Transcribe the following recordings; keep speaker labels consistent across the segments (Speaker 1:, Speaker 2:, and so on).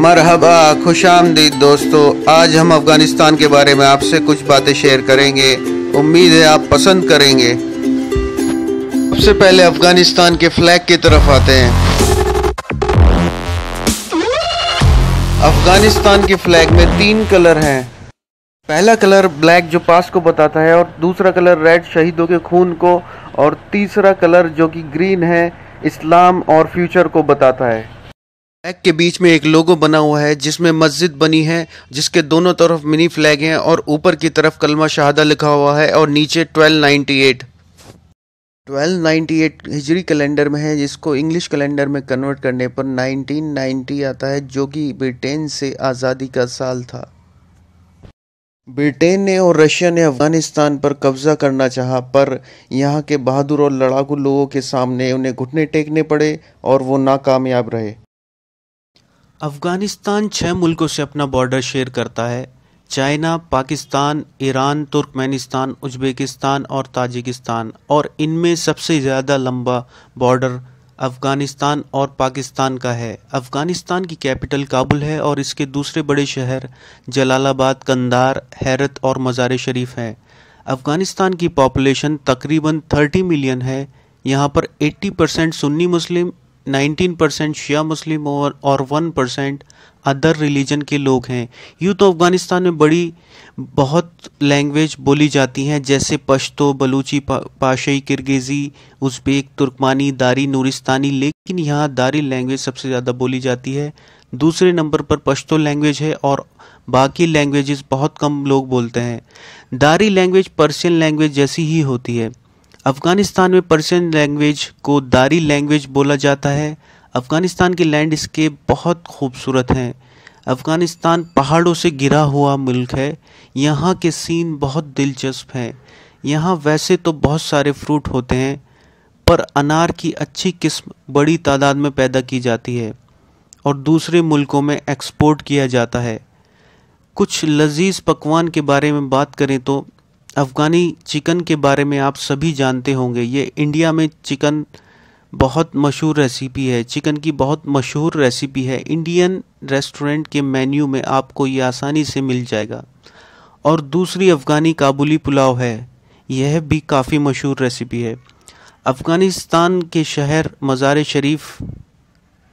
Speaker 1: मरहबा खुश आमदीद दोस्तों आज हम अफ़गानिस्तान के बारे में आपसे कुछ बातें शेयर करेंगे उम्मीद है आप पसंद करेंगे सबसे पहले अफ़गानिस्तान के फ्लैग की तरफ आते हैं अफ़गानिस्तान के फ्लैग में तीन कलर हैं पहला कलर ब्लैक जो पास को बताता है और दूसरा कलर रेड शहीदों के खून को और तीसरा कलर जो कि ग्रीन है इस्लाम और फ्यूचर को बताता है फ्लैग के बीच में एक लोगो बना हुआ है जिसमें मस्जिद बनी है जिसके दोनों तरफ मिनी फ्लैग हैं और ऊपर की तरफ कलमा शहादा लिखा हुआ है और नीचे 1298 1298 हिजरी कैलेंडर में है जिसको इंग्लिश कैलेंडर में कन्वर्ट करने पर 1990 आता है जो कि ब्रिटेन से आज़ादी का साल था ब्रिटेन ने और रशिया ने अफगानिस्तान पर कब्जा करना चाहा पर यहाँ के बहादुर और लड़ाकू लोगों के सामने उन्हें घुटने टेकने पड़े और वो नाकामयाब रहे
Speaker 2: अफगानिस्तान छः मुल्कों से अपना बॉर्डर शेयर करता है China Pakistan Iran Turkmenistan Uzbekistan और ताजिकिस्तान और इनमें सबसे ज़्यादा लंबा बॉर्डर अफ़गानिस्तान और पाकिस्तान का है अफ़गानिस्तान की कैपिटल काबुल है और इसके दूसरे बड़े शहर जलालाबाद कंदार हैरत और मज़ार शरीफ हैं अफ़गानिस्तान की पॉपुलेशन तकरीबन 30 मिलियन है यहाँ पर 80 परसेंट सुन्नी मुस्लिम 19 परसेंट शिया मुस्लिम और और 1 परसेंट अदर रिलीजन के लोग हैं यूँ तो अफ़गानिस्तान में बड़ी बहुत लैंग्वेज बोली जाती हैं जैसे पश्तो बलूची पा, पाशाई किरगेज़ी उज़्बेक तुर्कमानी दारी नूरिस्तानी लेकिन यहाँ दारी लैंग्वेज सबसे ज़्यादा बोली जाती है दूसरे नंबर पर पश्तो लैंग्वेज है और बाकी लैंग्वेजेस बहुत कम लोग बोलते हैं दारी लैंग्वेज पर्शियन लैंग्वेज जैसी ही होती है अफ़गानिस्तान में पर्शियन लैंग्वेज को दारी लैंग्वेज बोला जाता है अफ़गानिस्तान के लैंडस्केप बहुत खूबसूरत हैं अफ़गानिस्तान पहाड़ों से घिरा हुआ मुल्क है यहाँ के सीन बहुत दिलचस्प हैं यहाँ वैसे तो बहुत सारे फ्रूट होते हैं पर अनार की अच्छी किस्म बड़ी तादाद में पैदा की जाती है और दूसरे मुल्कों में एक्सपोर्ट किया जाता है कुछ लजीज पकवान के बारे में बात करें तो अफ़गानी चिकन के बारे में आप सभी जानते होंगे ये इंडिया में चिकन बहुत मशहूर रेसिपी है चिकन की बहुत मशहूर रेसिपी है इंडियन रेस्टोरेंट के मेन्यू में आपको ये आसानी से मिल जाएगा और दूसरी अफ़गानी काबुली पुलाव है यह भी काफ़ी मशहूर रेसिपी है अफ़गानिस्तान के शहर मज़ार शरीफ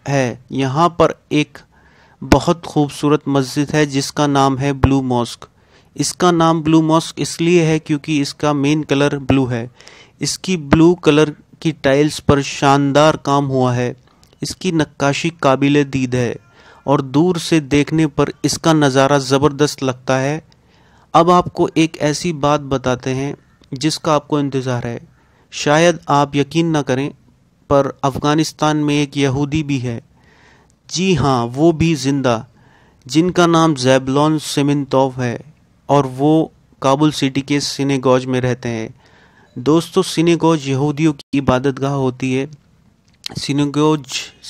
Speaker 2: है यहाँ पर एक बहुत खूबसूरत मस्जिद है जिसका नाम है ब्लू मॉस्क इसका नाम ब्लू मॉस्क इसलिए है क्योंकि इसका मेन कलर ब्लू है इसकी ब्लू कलर की टाइल्स पर शानदार काम हुआ है इसकी नक्काशी काबिल दीद है और दूर से देखने पर इसका नज़ारा ज़बरदस्त लगता है अब आपको एक ऐसी बात बताते हैं जिसका आपको इंतज़ार है शायद आप यकीन ना करें पर अफ़गानिस्तान में एक यहूदी भी है जी हाँ वो भी ज़िंदा जिनका नाम जैबलॉन सिमिनतोव है और वो काबुल सिटी के सिनेगॉज में रहते हैं दोस्तों सिनेगॉज यहूदियों की इबादत होती है सिनेगॉज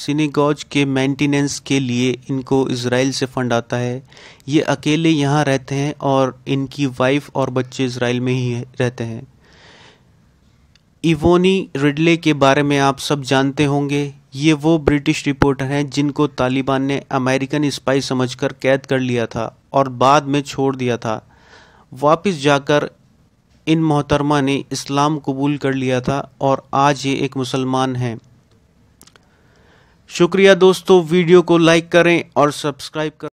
Speaker 2: सिनेगॉज के मेंटेनेंस के लिए इनको इसराइल से फंड आता है ये अकेले यहाँ रहते हैं और इनकी वाइफ और बच्चे इसराइल में ही रहते हैं इवोनी रिडले के बारे में आप सब जानते होंगे ये वो ब्रिटिश रिपोर्टर हैं जिनको तालिबान ने अमेरिकन स्पाई समझकर कैद कर लिया था और बाद में छोड़ दिया था वापस जाकर इन मोहतरमा ने इस्लाम कबूल कर लिया था और आज ये एक मुसलमान हैं शुक्रिया दोस्तों वीडियो को लाइक करें और सब्सक्राइब करें